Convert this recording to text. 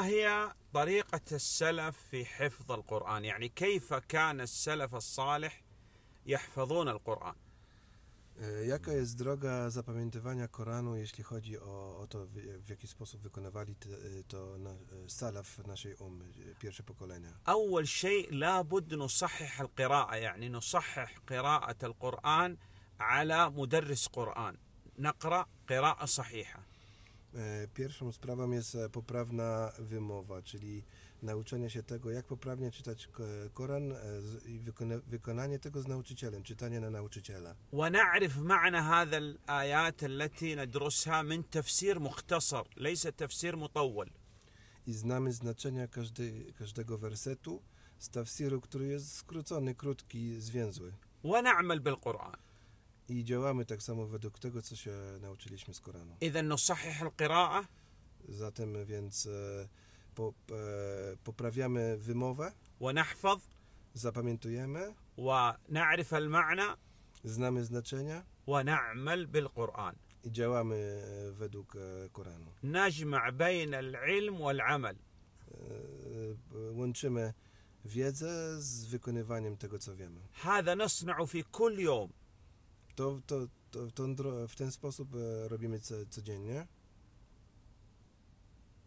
هي طريقة السلف في حفظ القرآن يعني كيف كان السلف الصالح يحفظون القرآن e, Jaka jest droga zapamiętywania Koranu, jeśli chodzi o, o to, w, jaki sposób wykonywali te, e, to na, e, salaf naszej umy, pierwsze pokolenia? أول شيء لابد نصحح القراءة يعني نصحح قراءة القرآن على مدرس قرآن نقرأ قراءة صحيحة E, pierwszą sprawą jest e, poprawna wymowa, czyli nauczenie się tego, jak poprawnie czytać e, Koran i wykonanie tego z nauczycielem, czytanie na nauczyciela. ونعرف معنى هذا الآيات التي ندرسها من تفسير مختصر ليس تفسير مطول. I znamy znaczenia każdy, każdego wersetu z tafsiru, który jest skrócony, krótki, zwięzły. ونعمل بالقرآن i działamy tak samo według tego, co się nauczyliśmy z Koranu. Zatem więc e, po, e, poprawiamy wymowę, zapamiętujemy, znamy znaczenia i działamy e, według e, Koranu. łączymy wiedzę z wykonywaniem tego, co wiemy. هذا نصنع في كل يوم to, to, to, to w ten sposób e, robimy codziennie.